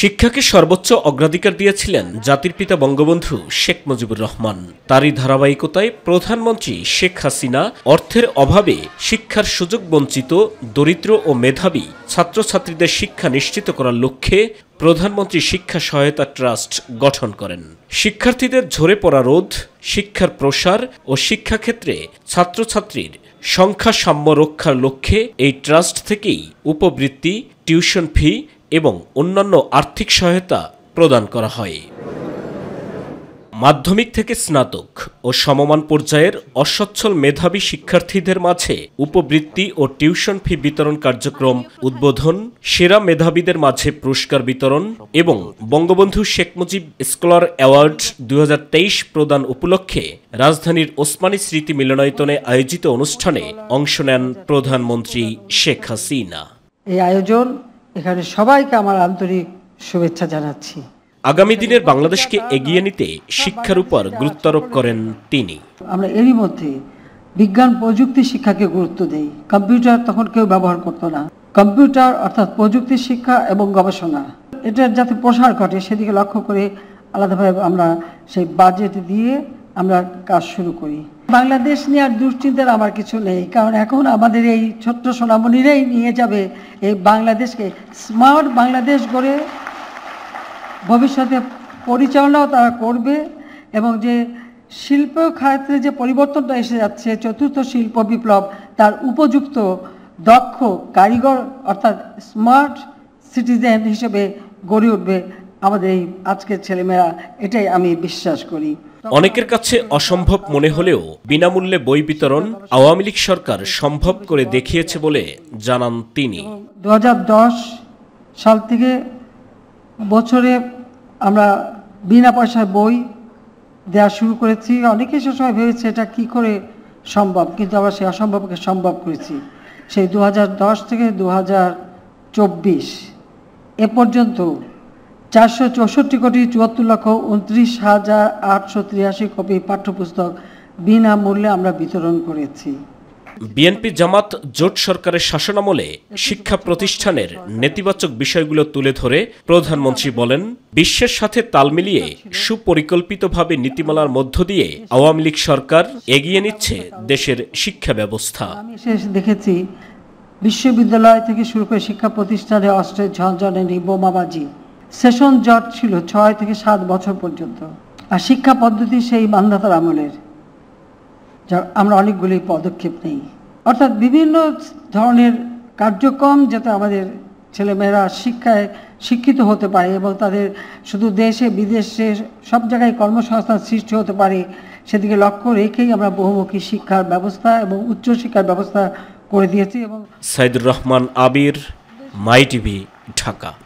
শিক্ষাকে সর্বোচ্চ অগ্রাধিকার দিয়েছিলেন জাতির পিতা বঙ্গবন্ধু শেখ মুজিবুর রহমান তারই ধারাবাহিকতায় প্রধানমন্ত্রী শেখ হাসিনা অর্থের অভাবে শিক্ষার সুযোগ বঞ্চিত দরিদ্র ও মেধাবী ছাত্রছাত্রীদের শিক্ষা নিশ্চিত করার লক্ষ্যে প্রধানমন্ত্রী শিক্ষা সহায়তা ট্রাস্ট গঠন করেন শিক্ষার্থীদের ঝরে পড়া রোধ শিক্ষার প্রসার ও শিক্ষাক্ষেত্রে ছাত্রছাত্রীর সংখ্যা সাম্য রক্ষার লক্ষ্যে এই ট্রাস্ট থেকেই উপবৃত্তি টিউশন ফি এবং অন্যান্য আর্থিক সহায়তা প্রদান করা হয় মাধ্যমিক থেকে স্নাতক ও সমমান পর্যায়ের অসচ্ছল মেধাবী শিক্ষার্থীদের মাঝে উপবৃত্তি ও টিউশন ফি বিতরণ কার্যক্রম উদ্বোধন সেরা মেধাবীদের মাঝে পুরস্কার বিতরণ এবং বঙ্গবন্ধু শেখ মুজিব স্কলার অ্যাওয়ার্ড দু প্রদান উপলক্ষে রাজধানীর ওসমানী স্মৃতি মিলনায়তনে আয়োজিত অনুষ্ঠানে অংশ নেন প্রধানমন্ত্রী শেখ হাসিনা এই আয়োজন এখানে সবাইকে আমার আন্তরিক শুভেচ্ছা জানাচ্ছি আগামী দিনের বাংলাদেশকে এগিয়ে নিতে শিক্ষার উপর গুরুত্ব আরোপ করেন তিনি আমরা এরই মধ্যে বিজ্ঞান প্রযুক্তি শিক্ষাকে গুরুত্ব দেই কম্পিউটার তখন কেউ ব্যবহার করতো না কম্পিউটার অর্থাৎ প্রযুক্তি শিক্ষা এবং গবেষণা এটার যাতে প্রসার ঘটে সেদিকে লক্ষ্য করে আলাদাভাবে আমরা সেই বাজেট দিয়ে আমরা কাজ শুরু করি বাংলাদেশ নিয়ে আর দুশ্চিন্তার আমার কিছু নেই কারণ এখন আমাদের এই ছোট্ট সোনামণিরাই নিয়ে যাবে এই বাংলাদেশকে স্মার্ট বাংলাদেশ গড়ে ভবিষ্যতে পরিচালনাও তারা করবে এবং যে শিল্প ক্ষেত্রে যে পরিবর্তনটা এসে যাচ্ছে চতুর্থ শিল্প বিপ্লব তার উপযুক্ত দক্ষ কারিগর অর্থাৎ স্মার্ট সিটিজেন হিসেবে গড়ে উঠবে আমাদের এই আজকের ছেলেমেয়েরা এটাই আমি বিশ্বাস করি অনেকের কাছে অসম্ভব মনে হলেও বিনামূল্যে বই বিতরণ আওয়ামী লীগ সরকার সম্ভব করে দেখিয়েছে বলে জানান তিনি দু সাল থেকে বছরে আমরা বিনা পয়সায় বই দেওয়া শুরু করেছি সে সময় ভেবেছে এটা কি করে সম্ভব কিন্তু আমরা সেই অসম্ভবকে সম্ভব করেছি সেই দু থেকে দু এ পর্যন্ত চারশো চৌষট্টি কোটি চুয়াত্তর লক্ষ উনত্রিশ হাজার আটশো তিরাশি কপি পাঠ্যপুস্তক বিনামূল্যে আমরা বিতরণ করেছি বিএনপি জামাত জোট সরকারের শাসনামলে শিক্ষা প্রতিষ্ঠানের নেতিবাচক বিষয়গুলো তুলে ধরে প্রধানমন্ত্রী বলেন বিশ্বের সাথে তাল মিলিয়ে সুপরিকল্পিতভাবে নীতিমালার মধ্য দিয়ে আওয়ামী লীগ সরকার এগিয়ে নিচ্ছে দেশের শিক্ষা ব্যবস্থা দেখেছি বিশ্ববিদ্যালয় থেকে শুরু করে শিক্ষা প্রতিষ্ঠানে অস্ত্রের ঝঞ্ঝনে বোমাবাজি সেশন জট ছিল ছয় থেকে সাত বছর পর্যন্ত আর শিক্ষা পদ্ধতি সেই মান্ধাতার আমলের যা আমরা অনেকগুলি পদক্ষেপ নেই অর্থাৎ বিভিন্ন ধরনের কার্যক্রম যাতে আমাদের ছেলেমেয়েরা শিক্ষায় শিক্ষিত হতে পারে এবং তাদের শুধু দেশে বিদেশে সব জায়গায় কর্মসংস্থান সৃষ্টি হতে পারে সেদিকে লক্ষ্য রেখেই আমরা বহুমুখী শিক্ষার ব্যবস্থা এবং উচ্চশিক্ষার ব্যবস্থা করে দিয়েছি এবং সাইদুর রহমান আবির মাই টিভি ঢাকা